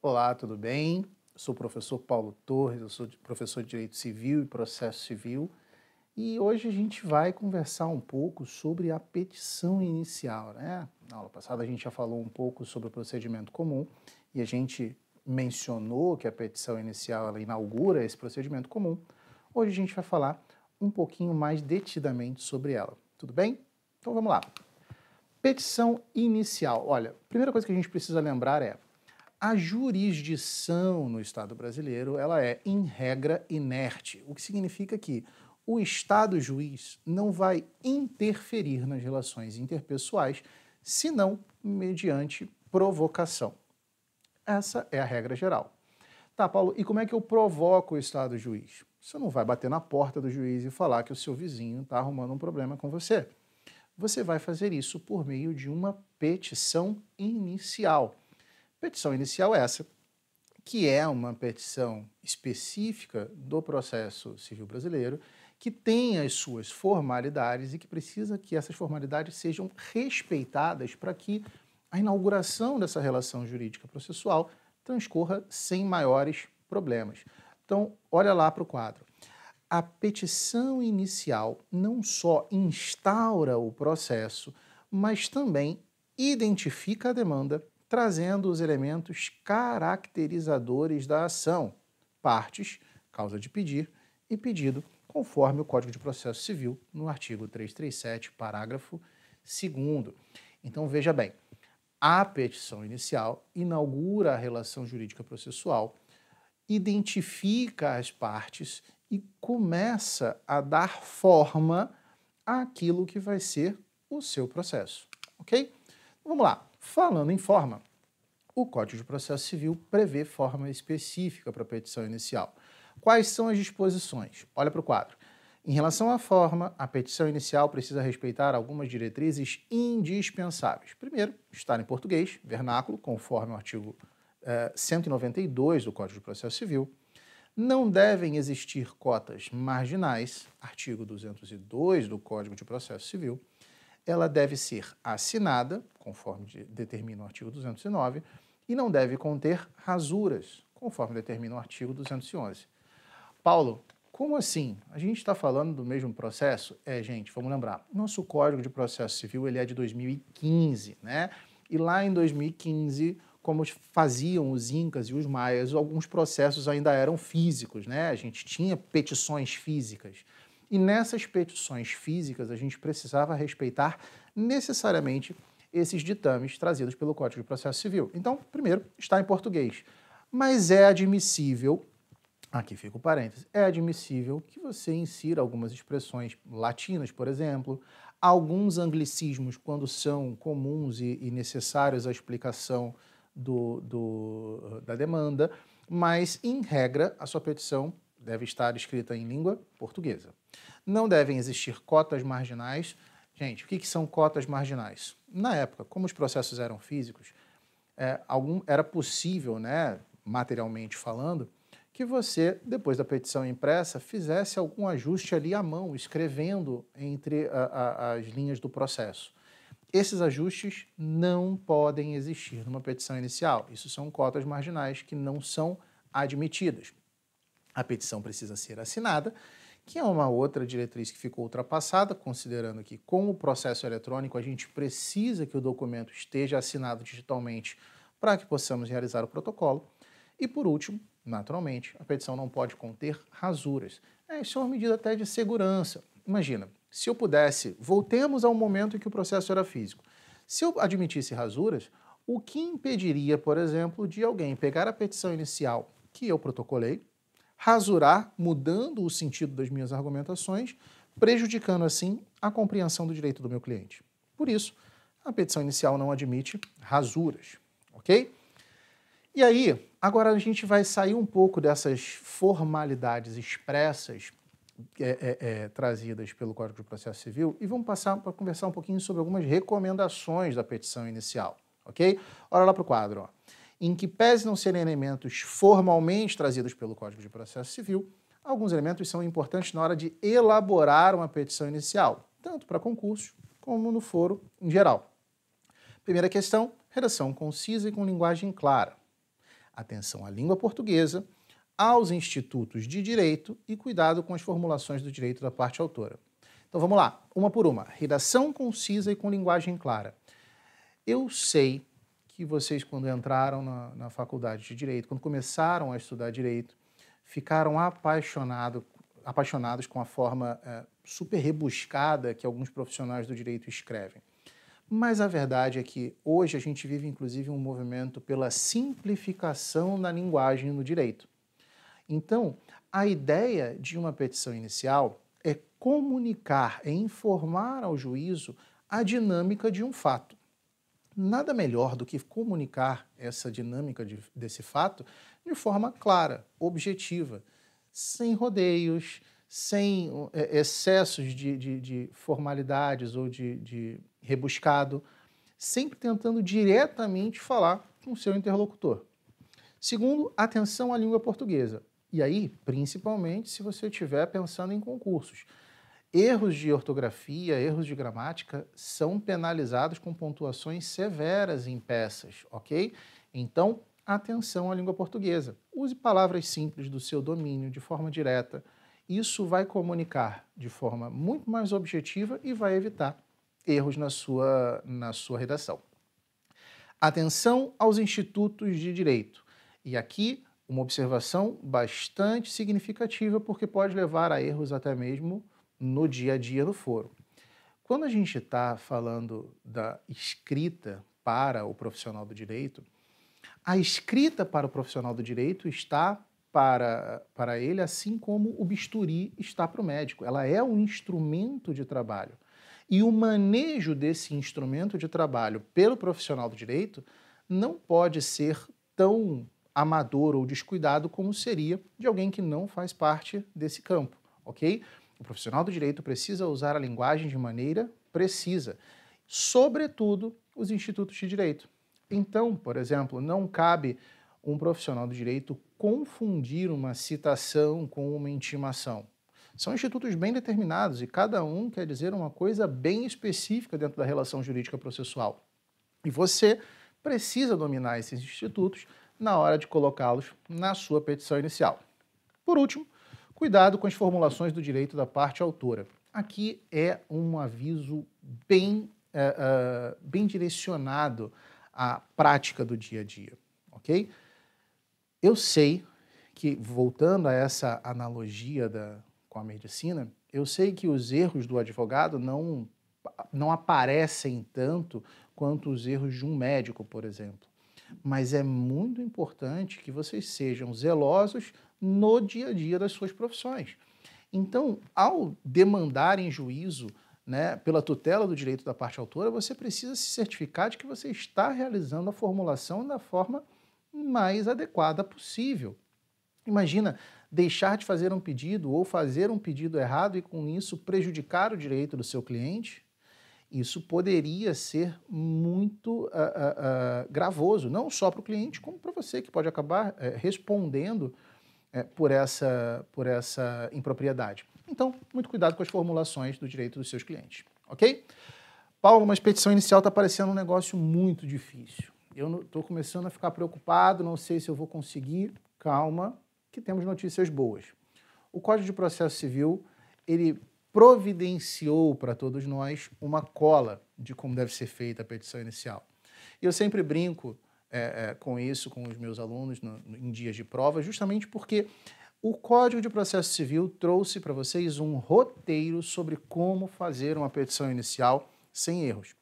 Olá, tudo bem? sou o professor Paulo Torres, eu sou professor de Direito Civil e Processo Civil e hoje a gente vai conversar um pouco sobre a petição inicial. Né? Na aula passada a gente já falou um pouco sobre o procedimento comum e a gente mencionou que a petição inicial ela inaugura esse procedimento comum. Hoje a gente vai falar um pouquinho mais detidamente sobre ela. Tudo bem? Então vamos lá. Petição inicial. Olha, primeira coisa que a gente precisa lembrar é a jurisdição no Estado brasileiro ela é, em regra, inerte, o que significa que o Estado juiz não vai interferir nas relações interpessoais, senão mediante provocação. Essa é a regra geral. Tá, Paulo, e como é que eu provoco o Estado juiz? Você não vai bater na porta do juiz e falar que o seu vizinho está arrumando um problema com você. Você vai fazer isso por meio de uma petição inicial Petição inicial é essa, que é uma petição específica do processo civil brasileiro, que tem as suas formalidades e que precisa que essas formalidades sejam respeitadas para que a inauguração dessa relação jurídica processual transcorra sem maiores problemas. Então, olha lá para o quadro. A petição inicial não só instaura o processo, mas também identifica a demanda, trazendo os elementos caracterizadores da ação, partes, causa de pedir e pedido, conforme o Código de Processo Civil, no artigo 337, parágrafo 2. Então, veja bem, a petição inicial inaugura a relação jurídica processual, identifica as partes e começa a dar forma àquilo que vai ser o seu processo, ok? Vamos lá. Falando em forma, o Código de Processo Civil prevê forma específica para a petição inicial. Quais são as disposições? Olha para o quadro. Em relação à forma, a petição inicial precisa respeitar algumas diretrizes indispensáveis. Primeiro, estar em português, vernáculo, conforme o artigo eh, 192 do Código de Processo Civil. Não devem existir cotas marginais, artigo 202 do Código de Processo Civil. Ela deve ser assinada conforme determina o artigo 209, e não deve conter rasuras, conforme determina o artigo 211. Paulo, como assim? A gente está falando do mesmo processo? É, gente, vamos lembrar, nosso Código de Processo Civil ele é de 2015, né? E lá em 2015, como faziam os incas e os maias, alguns processos ainda eram físicos, né? A gente tinha petições físicas. E nessas petições físicas, a gente precisava respeitar necessariamente esses ditames trazidos pelo Código de Processo Civil. Então, primeiro, está em português. Mas é admissível, aqui fica o parênteses. é admissível que você insira algumas expressões latinas, por exemplo, alguns anglicismos, quando são comuns e, e necessários à explicação do, do, da demanda, mas, em regra, a sua petição deve estar escrita em língua portuguesa. Não devem existir cotas marginais. Gente, o que, que são cotas marginais? na época, como os processos eram físicos, é, algum, era possível, né, materialmente falando, que você, depois da petição impressa, fizesse algum ajuste ali à mão, escrevendo entre a, a, as linhas do processo. Esses ajustes não podem existir numa petição inicial. Isso são cotas marginais que não são admitidas. A petição precisa ser assinada que é uma outra diretriz que ficou ultrapassada, considerando que com o processo eletrônico a gente precisa que o documento esteja assinado digitalmente para que possamos realizar o protocolo. E por último, naturalmente, a petição não pode conter rasuras. É, isso é uma medida até de segurança. Imagina, se eu pudesse, voltemos ao momento em que o processo era físico. Se eu admitisse rasuras, o que impediria, por exemplo, de alguém pegar a petição inicial que eu protocolei, rasurar, mudando o sentido das minhas argumentações, prejudicando assim a compreensão do direito do meu cliente. Por isso, a petição inicial não admite rasuras, ok? E aí, agora a gente vai sair um pouco dessas formalidades expressas é, é, é, trazidas pelo Código de Processo Civil e vamos passar para conversar um pouquinho sobre algumas recomendações da petição inicial, ok? Olha lá para o quadro. Ó em que, pese não serem elementos formalmente trazidos pelo Código de Processo Civil, alguns elementos são importantes na hora de elaborar uma petição inicial, tanto para concurso como no foro em geral. Primeira questão: redação concisa e com linguagem clara. Atenção à língua portuguesa, aos institutos de direito e cuidado com as formulações do direito da parte autora. Então vamos lá, uma por uma. Redação concisa e com linguagem clara. Eu sei que vocês, quando entraram na, na faculdade de Direito, quando começaram a estudar Direito, ficaram apaixonado, apaixonados com a forma é, super rebuscada que alguns profissionais do direito escrevem. Mas a verdade é que hoje a gente vive, inclusive, um movimento pela simplificação da linguagem no direito. Então, a ideia de uma petição inicial é comunicar, é informar ao juízo a dinâmica de um fato nada melhor do que comunicar essa dinâmica de, desse fato de forma clara, objetiva, sem rodeios, sem é, excessos de, de, de formalidades ou de rebuscado, sempre tentando diretamente falar com o seu interlocutor. Segundo, atenção à língua portuguesa. E aí, principalmente se você estiver pensando em concursos. Erros de ortografia, erros de gramática são penalizados com pontuações severas em peças, ok? Então, atenção à língua portuguesa. Use palavras simples do seu domínio de forma direta. Isso vai comunicar de forma muito mais objetiva e vai evitar erros na sua, na sua redação. Atenção aos institutos de direito. E aqui uma observação bastante significativa, porque pode levar a erros até mesmo no dia a dia no foro. Quando a gente está falando da escrita para o profissional do direito, a escrita para o profissional do direito está para, para ele, assim como o bisturi está para o médico. Ela é um instrumento de trabalho. E o manejo desse instrumento de trabalho pelo profissional do direito não pode ser tão amador ou descuidado como seria de alguém que não faz parte desse campo, ok? O profissional do direito precisa usar a linguagem de maneira precisa, sobretudo os institutos de direito. Então, por exemplo, não cabe um profissional do direito confundir uma citação com uma intimação. São institutos bem determinados e cada um quer dizer uma coisa bem específica dentro da relação jurídica processual. E você precisa dominar esses institutos na hora de colocá-los na sua petição inicial. Por último, Cuidado com as formulações do direito da parte autora. Aqui é um aviso bem, eh, eh, bem direcionado à prática do dia a dia, ok? Eu sei que, voltando a essa analogia da, com a medicina, eu sei que os erros do advogado não, não aparecem tanto quanto os erros de um médico, por exemplo. Mas é muito importante que vocês sejam zelosos no dia a dia das suas profissões. Então, ao demandarem juízo né, pela tutela do direito da parte autora, você precisa se certificar de que você está realizando a formulação da forma mais adequada possível. Imagina deixar de fazer um pedido ou fazer um pedido errado e com isso prejudicar o direito do seu cliente. Isso poderia ser muito uh, uh, uh, gravoso, não só para o cliente, como para você, que pode acabar eh, respondendo é, por, essa, por essa impropriedade. Então, muito cuidado com as formulações do direito dos seus clientes, ok? Paulo, uma expedição inicial está parecendo um negócio muito difícil. Eu estou começando a ficar preocupado, não sei se eu vou conseguir. Calma, que temos notícias boas. O Código de Processo Civil, ele providenciou para todos nós uma cola de como deve ser feita a petição inicial. Eu sempre brinco é, é, com isso, com os meus alunos no, no, em dias de prova, justamente porque o Código de Processo Civil trouxe para vocês um roteiro sobre como fazer uma petição inicial sem erros.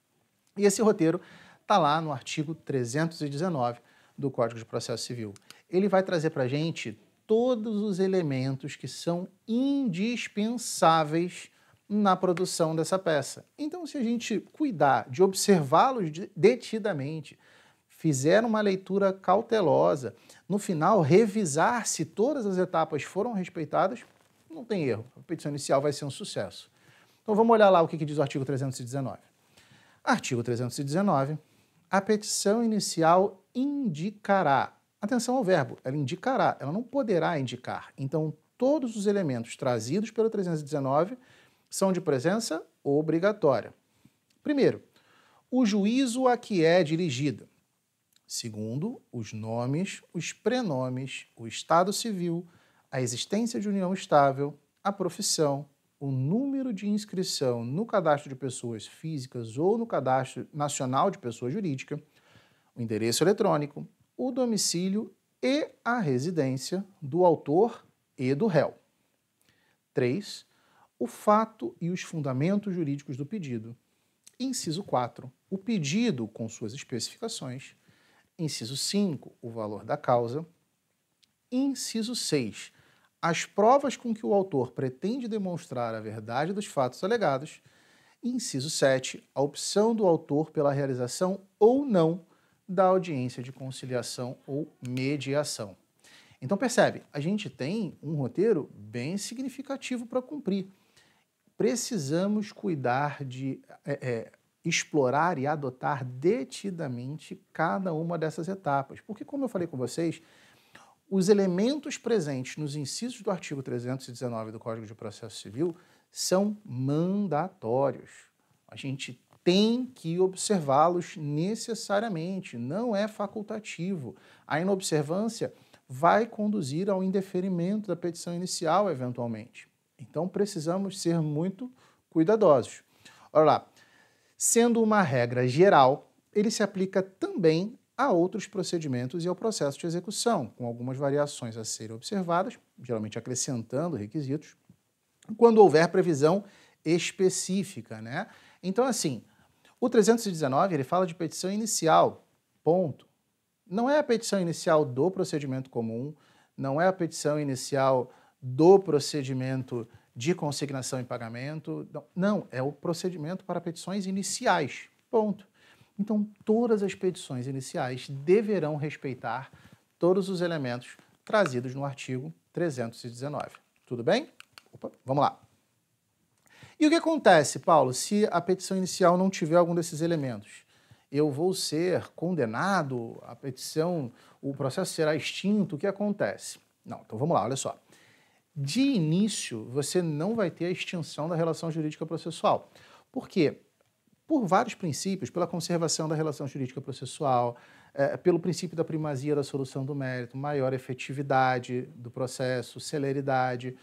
E esse roteiro está lá no artigo 319 do Código de Processo Civil. Ele vai trazer para a gente todos os elementos que são indispensáveis na produção dessa peça. Então, se a gente cuidar de observá-los detidamente, fizeram uma leitura cautelosa, no final revisar se todas as etapas foram respeitadas, não tem erro. A petição inicial vai ser um sucesso. Então vamos olhar lá o que, que diz o artigo 319. Artigo 319. A petição inicial indicará. Atenção ao verbo, ela indicará, ela não poderá indicar. Então, todos os elementos trazidos pelo 319 são de presença obrigatória. Primeiro, o juízo a que é dirigida. Segundo, os nomes, os prenomes, o estado civil, a existência de união estável, a profissão, o número de inscrição no cadastro de pessoas físicas ou no cadastro nacional de pessoa jurídica, o endereço eletrônico, o domicílio e a residência do autor e do réu. 3. O fato e os fundamentos jurídicos do pedido. Inciso 4. O pedido, com suas especificações, Inciso 5, o valor da causa. Inciso 6, as provas com que o autor pretende demonstrar a verdade dos fatos alegados. Inciso 7, a opção do autor pela realização ou não da audiência de conciliação ou mediação. Então, percebe, a gente tem um roteiro bem significativo para cumprir. Precisamos cuidar de é, é, explorar e adotar detidamente cada uma dessas etapas. Porque, como eu falei com vocês, os elementos presentes nos incisos do artigo 319 do Código de Processo Civil são mandatórios. A gente tem que observá-los necessariamente, não é facultativo. A inobservância vai conduzir ao indeferimento da petição inicial, eventualmente. Então, precisamos ser muito cuidadosos. Olha lá, Sendo uma regra geral, ele se aplica também a outros procedimentos e ao processo de execução, com algumas variações a serem observadas, geralmente acrescentando requisitos, quando houver previsão específica, né? Então, assim, o 319 ele fala de petição inicial, ponto. Não é a petição inicial do procedimento comum, não é a petição inicial do procedimento de consignação e pagamento. Não, é o procedimento para petições iniciais. Ponto. Então, todas as petições iniciais deverão respeitar todos os elementos trazidos no artigo 319. Tudo bem? Opa, vamos lá. E o que acontece, Paulo, se a petição inicial não tiver algum desses elementos? Eu vou ser condenado, a petição, o processo será extinto, o que acontece? Não, então vamos lá, olha só de início, você não vai ter a extinção da relação jurídica processual. Por quê? Por vários princípios, pela conservação da relação jurídica processual, é, pelo princípio da primazia da solução do mérito, maior efetividade do processo, celeridade.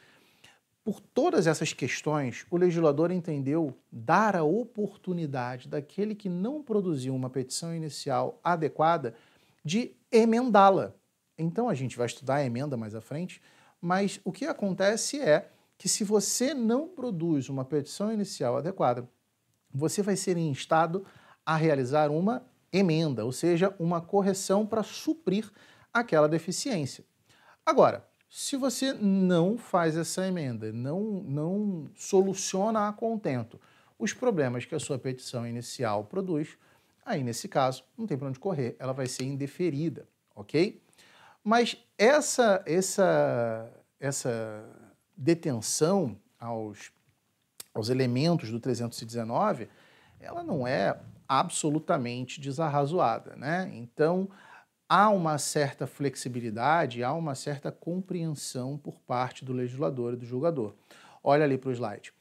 Por todas essas questões, o legislador entendeu dar a oportunidade daquele que não produziu uma petição inicial adequada de emendá-la. Então, a gente vai estudar a emenda mais à frente, mas o que acontece é que se você não produz uma petição inicial adequada, você vai ser instado a realizar uma emenda, ou seja, uma correção para suprir aquela deficiência. Agora, se você não faz essa emenda, não, não soluciona a contento os problemas que a sua petição inicial produz, aí nesse caso não tem para onde correr, ela vai ser indeferida, ok? Mas essa, essa, essa detenção aos, aos elementos do 319, ela não é absolutamente desarrazoada, né? Então, há uma certa flexibilidade, há uma certa compreensão por parte do legislador e do julgador. Olha ali para o slide.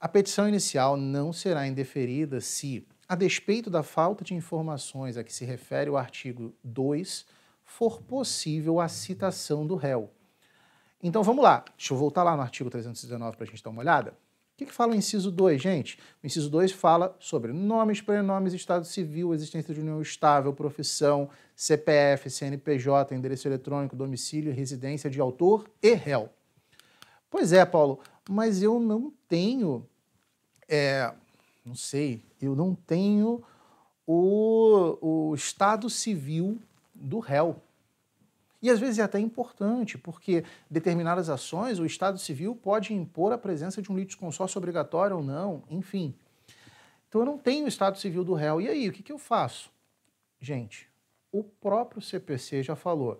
A petição inicial não será indeferida se, a despeito da falta de informações a que se refere o artigo 2 for possível a citação do réu. Então vamos lá, deixa eu voltar lá no artigo 319 para a gente dar uma olhada. O que, que, fala o inciso 2, gente? O inciso 2 fala sobre nomes, prenomes, estado civil, existência de união estável, profissão, CPF, CNPJ, endereço eletrônico, domicílio, residência de autor e réu. Pois é, Paulo, mas eu não tenho, é, não sei, eu não tenho o, o estado civil do réu. E às vezes é até importante, porque determinadas ações o Estado Civil pode impor a presença de um litisconsórcio obrigatório ou não, enfim. Então eu não tenho o Estado Civil do réu. E aí, o que, que eu faço? Gente, o próprio CPC já falou.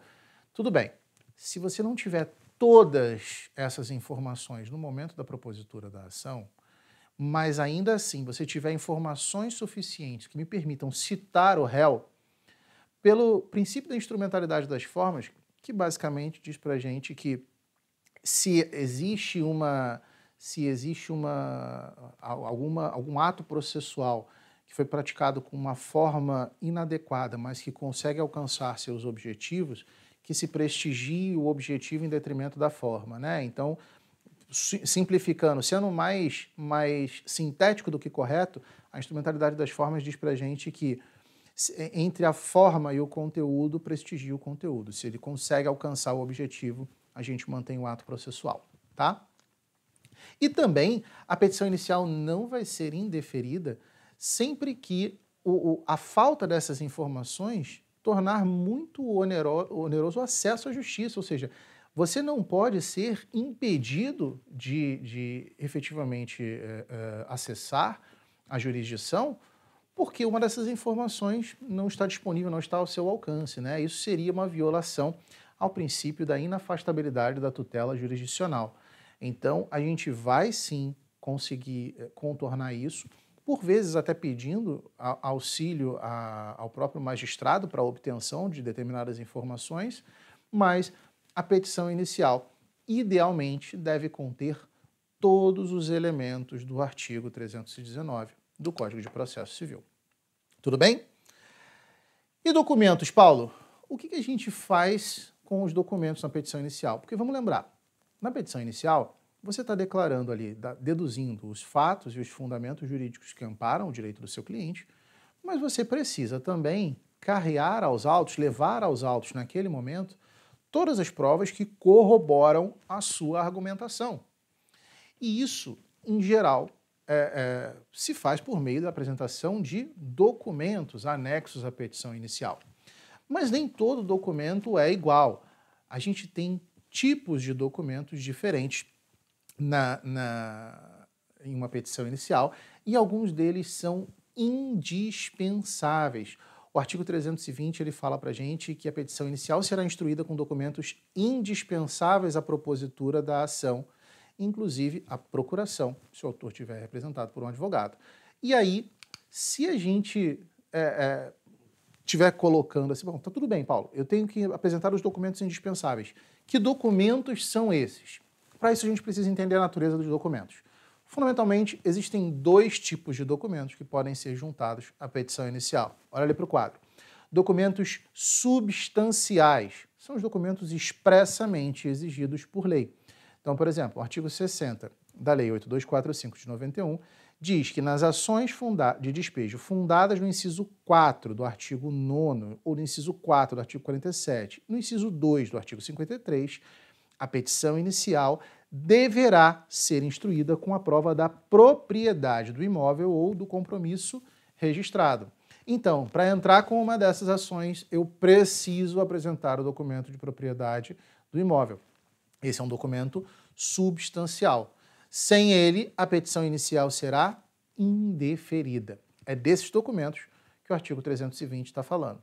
Tudo bem, se você não tiver todas essas informações no momento da propositura da ação, mas ainda assim você tiver informações suficientes que me permitam citar o réu, pelo princípio da instrumentalidade das formas, que basicamente diz para a gente que se existe uma se existe uma alguma algum ato processual que foi praticado com uma forma inadequada, mas que consegue alcançar seus objetivos, que se prestigie o objetivo em detrimento da forma, né? Então, simplificando, sendo mais mais sintético do que correto, a instrumentalidade das formas diz para gente que entre a forma e o conteúdo, prestigia o conteúdo. Se ele consegue alcançar o objetivo, a gente mantém o ato processual, tá? E também a petição inicial não vai ser indeferida sempre que o, o, a falta dessas informações tornar muito onero, oneroso o acesso à justiça, ou seja, você não pode ser impedido de, de efetivamente é, é, acessar a jurisdição porque uma dessas informações não está disponível, não está ao seu alcance. Né? Isso seria uma violação ao princípio da inafastabilidade da tutela jurisdicional. Então, a gente vai sim conseguir eh, contornar isso, por vezes até pedindo auxílio ao próprio magistrado para a obtenção de determinadas informações, mas a petição inicial, idealmente, deve conter todos os elementos do artigo 319 do Código de Processo Civil. Tudo bem? E documentos, Paulo? O que, que a gente faz com os documentos na petição inicial? Porque vamos lembrar, na petição inicial, você está declarando ali, tá deduzindo os fatos e os fundamentos jurídicos que amparam o direito do seu cliente, mas você precisa também carrear aos autos, levar aos autos naquele momento, todas as provas que corroboram a sua argumentação. E isso, em geral, é, é, se faz por meio da apresentação de documentos anexos à petição inicial. Mas nem todo documento é igual. A gente tem tipos de documentos diferentes na, na, em uma petição inicial e alguns deles são indispensáveis. O artigo 320 ele fala para a gente que a petição inicial será instruída com documentos indispensáveis à propositura da ação inclusive a procuração, se o autor tiver representado por um advogado. E aí, se a gente é, é, tiver colocando assim, bom, tá tudo bem, Paulo, eu tenho que apresentar os documentos indispensáveis. Que documentos são esses? Para isso a gente precisa entender a natureza dos documentos. Fundamentalmente, existem dois tipos de documentos que podem ser juntados à petição inicial. Olha ali para o quadro. Documentos substanciais são os documentos expressamente exigidos por lei. Então, por exemplo, o artigo 60 da Lei 8245 de 91 diz que nas ações de despejo fundadas no inciso 4 do artigo 9 ou no inciso 4 do artigo 47, no inciso 2 do artigo 53, a petição inicial deverá ser instruída com a prova da propriedade do imóvel ou do compromisso registrado. Então, para entrar com uma dessas ações, eu preciso apresentar o documento de propriedade do imóvel. Esse é um documento substancial. Sem ele, a petição inicial será indeferida. É desses documentos que o artigo 320 está falando.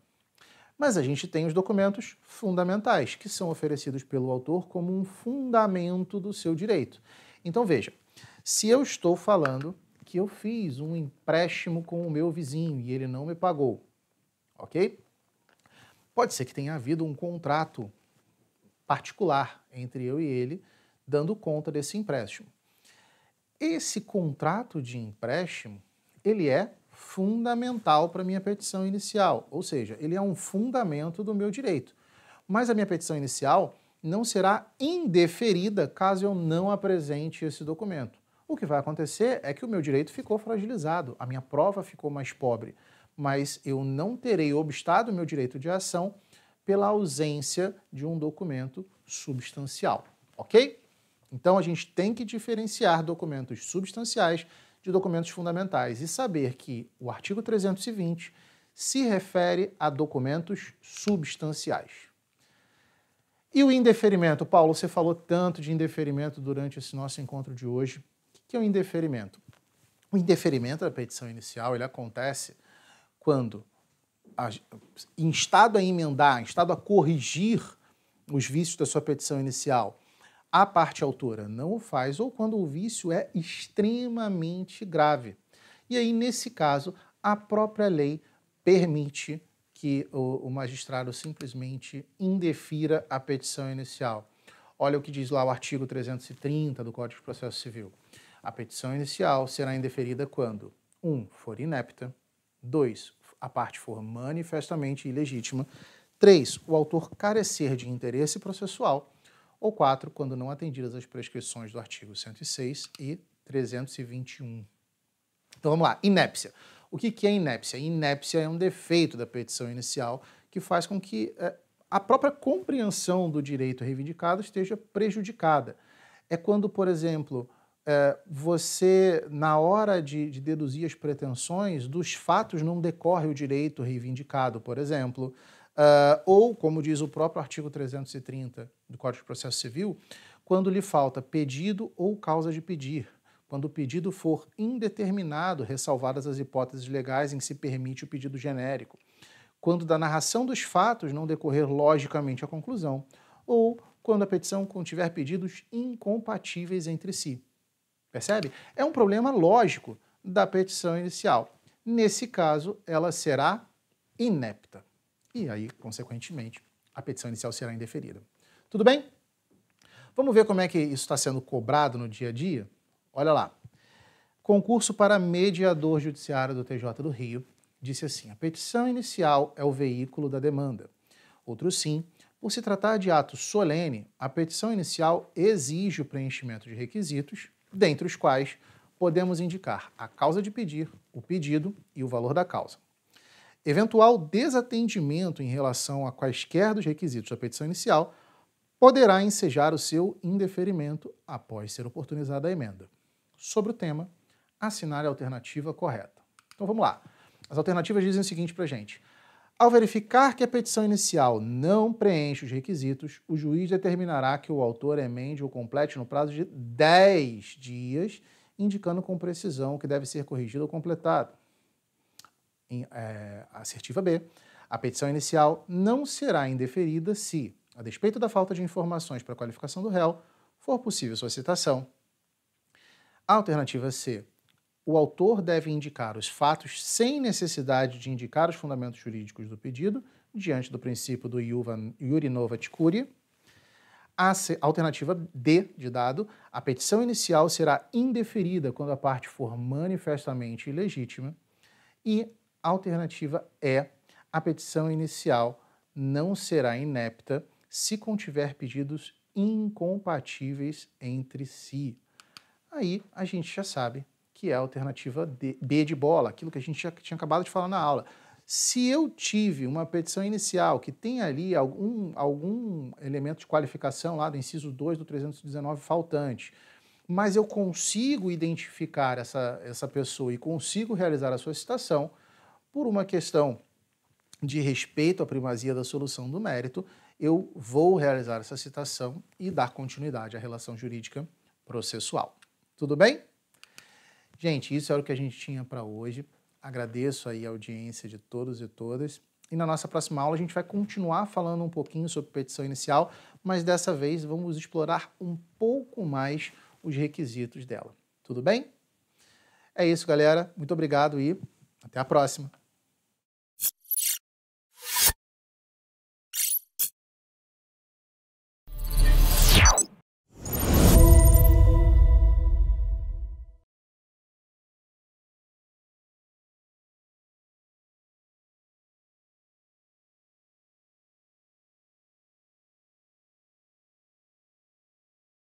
Mas a gente tem os documentos fundamentais, que são oferecidos pelo autor como um fundamento do seu direito. Então veja, se eu estou falando que eu fiz um empréstimo com o meu vizinho e ele não me pagou, ok? Pode ser que tenha havido um contrato particular entre eu e ele, dando conta desse empréstimo. Esse contrato de empréstimo, ele é fundamental para a minha petição inicial, ou seja, ele é um fundamento do meu direito. Mas a minha petição inicial não será indeferida caso eu não apresente esse documento. O que vai acontecer é que o meu direito ficou fragilizado, a minha prova ficou mais pobre, mas eu não terei obstado o meu direito de ação pela ausência de um documento substancial, ok? Então a gente tem que diferenciar documentos substanciais de documentos fundamentais e saber que o artigo 320 se refere a documentos substanciais. E o indeferimento? Paulo, você falou tanto de indeferimento durante esse nosso encontro de hoje. O que é o indeferimento? O indeferimento da petição inicial ele acontece quando a, instado a emendar, instado a corrigir os vícios da sua petição inicial, a parte autora não o faz, ou quando o vício é extremamente grave. E aí, nesse caso, a própria lei permite que o, o magistrado simplesmente indefira a petição inicial. Olha o que diz lá o artigo 330 do Código de Processo Civil. A petição inicial será indeferida quando 1. Um, for inepta, 2 a parte for manifestamente ilegítima. 3. O autor carecer de interesse processual. Ou 4. Quando não atendidas as prescrições do artigo 106 e 321. Então vamos lá. Inépcia. O que é inépcia? Inépcia é um defeito da petição inicial que faz com que é, a própria compreensão do direito reivindicado esteja prejudicada. É quando, por exemplo, é, você, na hora de, de, deduzir as pretensões, dos fatos não decorre o direito reivindicado, por exemplo. Uh, ou, como diz o próprio artigo 330 do Código de Processo Civil, quando lhe falta pedido ou causa de pedir, quando o pedido for indeterminado, ressalvadas as hipóteses legais em que se permite o pedido genérico, quando da narração dos fatos não decorrer logicamente a conclusão, ou quando a petição contiver pedidos incompatíveis entre si. Percebe? É um problema lógico da petição inicial. Nesse caso, ela será inepta. E aí, consequentemente, a petição inicial será indeferida. Tudo bem? Vamos ver como é que isso está sendo cobrado no dia a dia? Olha lá. Concurso para mediador judiciário do TJ do Rio disse assim: a petição inicial é o veículo da demanda. Outro sim, por se tratar de ato solene, a petição inicial exige o preenchimento de requisitos dentre os quais podemos indicar a causa de pedir, o pedido e o valor da causa. Eventual desatendimento em relação a quaisquer dos requisitos da petição inicial poderá ensejar o seu indeferimento após ser oportunizada a emenda. Sobre o tema, assinale a alternativa correta. Então vamos lá. As alternativas dizem o seguinte para gente. Ao verificar que a petição inicial não preenche os requisitos, o juiz determinará que o autor emende ou complete no prazo de 10 dias, indicando com precisão o que deve ser corrigido ou completado. Em, é, assertiva B. A petição inicial não será indeferida se, a despeito da falta de informações para a qualificação do réu, for possível sua citação. alternativa C o autor deve indicar os fatos sem necessidade de indicar os fundamentos jurídicos do pedido, diante do princípio do iurinova Curia. A alternativa D de dado, a petição inicial será indeferida quando a parte for manifestamente ilegítima. E alternativa E, a petição inicial não será inepta se contiver pedidos incompatíveis entre si. Aí a gente já sabe que é a alternativa B de bola, aquilo que a gente já tinha acabado de falar na aula. Se eu tive uma petição inicial que tem ali algum, algum elemento de qualificação lá do inciso 2 do 319 faltante, mas eu consigo identificar essa, essa pessoa e consigo realizar a sua citação por uma questão de respeito à primazia da solução do mérito, eu vou realizar essa citação e dar continuidade à relação jurídica processual. Tudo bem? Gente, isso era o que a gente tinha para hoje. Agradeço aí a audiência de todos e todas. E na nossa próxima aula a gente vai continuar falando um pouquinho sobre petição inicial, mas dessa vez vamos explorar um pouco mais os requisitos dela. Tudo bem? É isso, galera. Muito obrigado e até a próxima.